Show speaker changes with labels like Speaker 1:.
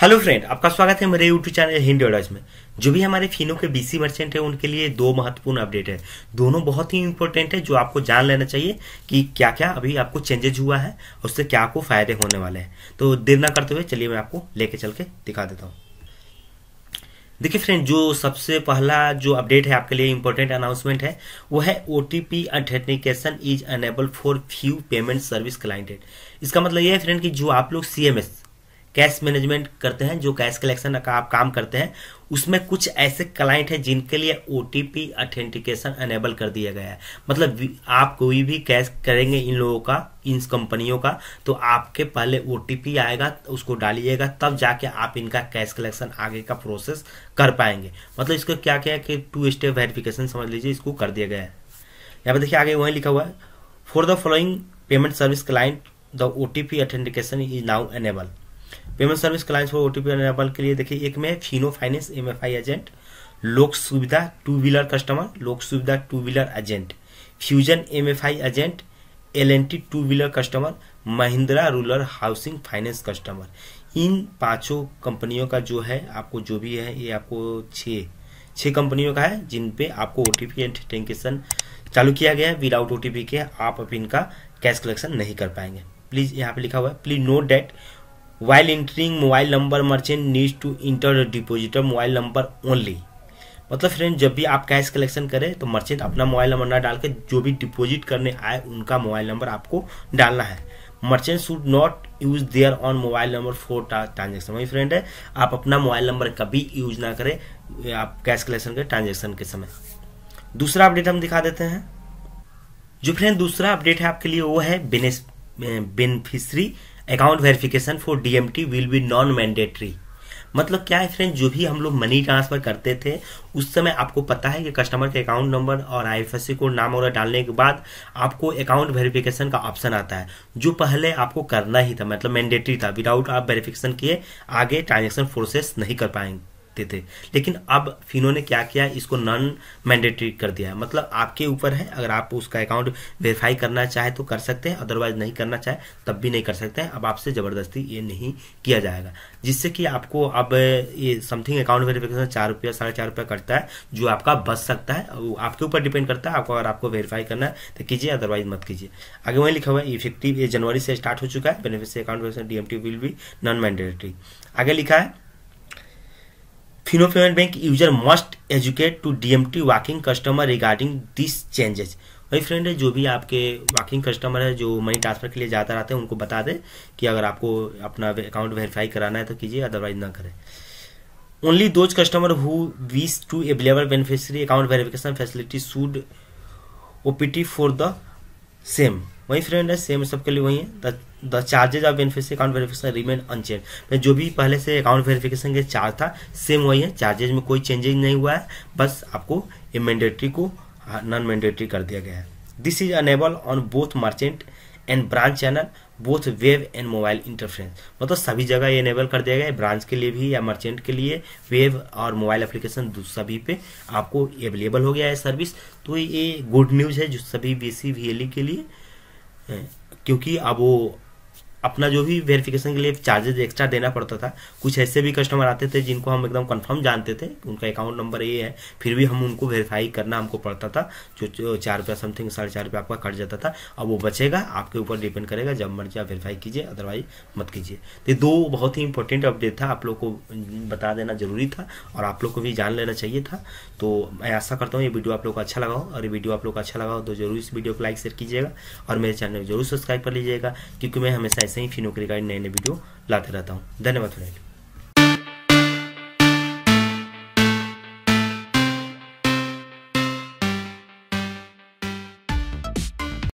Speaker 1: hello friend आपका स्वागत है मेरे यूट्यूब चैनल हिंदी ऑर्डर्स में जो भी हमारे फिनो के बीसी मर्चेंट है उनके लिए दो महत्वपूर्ण अपडेट है दोनों बहुत ही इंपॉर्टेंट है जो आपको जान लेना चाहिए कि क्या क्या अभी आपको चेंजेज हुआ है और उससे क्या आपको फायदे होने वाले हैं तो देर ना करते हुए चलिए मैं आपको लेके चल के दिखा देता हूँ देखिए फ्रेंड जो सबसे पहला जो अपडेट है आपके लिए इम्पोर्टेंट अनाउंसमेंट है वो है O T P authentication is enable for few payment service clients इसका मतलब ये है फ्रेंड कि जो आप लोग C M S cash management करते हैं जो कैश कलेक्शन का आप काम करते हैं उसमें कुछ ऐसे क्लाइंट हैं जिनके लिए O T P authentication enable कर दिया गया है मतलब आप कोई भी कैश करेंगे इन लोगों का इन कंपनियों का तो आपके पहले ओ टी पी आएगा उसको डालिएगा तब जाके आप इनका कैश कलेक्शन आगे का प्रोसेस कर पाएंगे मतलब इसको क्या क्या कि टू स्टेप वेरिफिकेशन समझ लीजिए इसको कर दिया गया है यहाँ पर देखिए आगे वहीं लिखा हुआ है for the following payment service client the O T P authentication is now enable payment service client for OTP enable के लिए देखिए एक में फिनो फाइनेंस एमएफआई एजेंट लोक Suvidha two wheeler customer Lok Suvidha two wheeler agent Fusion MFI agent L N T two wheeler customer Mahindra rural housing finance customer इन पांचों कंपनियों का जो है आपको जो भी है ये आपको छ छ कंपनियों का है जिन पे आपको ओ टी पी चालू किया गया है विदाउट ओ के आप अब इनका कैश कलेक्शन नहीं कर पाएंगे प्लीज़ यहाँ पे लिखा हुआ है please note that while entering mobile number merchant needs to enter depositor mobile number only मतलब फ्रेंड जब भी आप कैश कलेक्शन करें तो मर्चेंट अपना मोबाइल नंबर ना डाल के जो भी डिपोजिट करने आए उनका मोबाइल नंबर आपको डालना है merchant should not use their own mobile number for transaction वही फ्रेंड है आप अपना मोबाइल नंबर कभी यूज ना करें आप कैश कलेक्शन करें ट्रांजेक्शन के समय दूसरा अपडेट हम दिखा देते हैं जो फ्रेंड दूसरा अपडेट है आपके लिए वो है beneficiary account verification for DMT will be non mandatory मतलब क्या है फ्रेंड जो भी हम लोग मनी ट्रांसफर करते थे उस समय आपको पता है कि कस्टमर के अकाउंट नंबर और आईएफएससी कोड नाम वगैरह डालने के बाद आपको अकाउंट वेरिफिकेशन का ऑप्शन आता है जो पहले आपको करना ही था मतलब मैंडेटरी था विदाउट आप वेरिफिकेशन किए आगे ट्रांजेक्शन प्रोसेस नहीं कर पाएंगे सकते थे लेकिन अब फिनो ने क्या किया इसको नॉन मैंडेटरी कर दिया मतलब आपके ऊपर है अगर आप उसका अकाउंट वेरीफाई करना चाहे तो कर सकते हैं अदरवाइज नहीं करना चाहे तब भी नहीं कर सकते हैं अब आपसे ज़बरदस्ती ये नहीं किया जाएगा जिससे कि आपको अब ये समथिंग अकाउंट वेरीफिकेशन चार रुपया साढ़े चार रुपया करता है जो आपका बच सकता है वो आपके ऊपर डिपेंड करता है आपको अगर आपको वेरीफाई करना है तो कीजिए अदरवाइज मत कीजिए आगे वहीं लिखा हुआ है इफेक्टिव ये जनवरी से स्टार्ट हो चुका है beneficiary account DMT will be non mandatory आगे लिखा है Fino payment bank user must educate to DMT walking customer regarding this changes वही फ्रेंड है जो भी आपके वॉकिंग कस्टमर है जो मनी ट्रांसफर के लिए जाता रहते हैं उनको बता दें कि अगर आपको अपना अकाउंट वेरीफाई कराना है तो कीजिए अदरवाइज ना करें only those customer who wish to available beneficiary account verification facility should opt for the same वही फ्रेंड है सेम सबके लिए वही है the charges of beneficiary account verification remain unchanged मैं जो भी पहले से अकाउंट वेरिफिकेशन के चार्ज था सेम वही है चार्जेज में कोई चेंजेज नहीं हुआ है बस आपको ये मैंडेटरी को नॉन हाँ, मैंडेटरी कर दिया गया है this is enable on both merchant and branch channel both web and mobile interfaces मतलब सभी जगह ये इनेबल कर दिया गया है ब्रांच के लिए भी या मर्चेंट के लिए वेब और मोबाइल एप्लीकेशन सभी पे आपको अवेलेबल हो गया है सर्विस तो ये गुड न्यूज़ है जो सभी बी सी e के लिए क्योंकि अब वो अपना जो भी वेरिफिकेशन के लिए चार्जेज एक्स्ट्रा देना पड़ता था कुछ ऐसे भी कस्टमर आते थे जिनको हम एकदम कंफर्म जानते थे उनका अकाउंट नंबर ये है फिर भी हम उनको वेरीफाई करना हमको पड़ता था जो, चार रुपया समथिंग साढ़े चार रुपया आपका कट जाता था अब वो बचेगा आपके ऊपर डिपेंड करेगा जब मर्जी आप वेरीफाई कीजिए अदरवाइज मत कीजिए तो दो बहुत ही इंपॉर्टेंट अपडेट था आप लोग को बता देना जरूरी था और आप लोग को भी जान लेना चाहिए था तो मैं आशा करता हूँ ये वीडियो आप लोग को अच्छा लगा हो और ये वीडियो आप लोग को अच्छा लगा हो तो जरूर इस वीडियो को लाइक शेयर कीजिएगा और मेरे चैनल को जरूर सब्सक्राइब कर लीजिएगा क्योंकि मैं हमेशा ऐसे ही फिनोक्रिकाइड नए नए वीडियो लाते रहता हूँ धन्यवाद फ्रेंड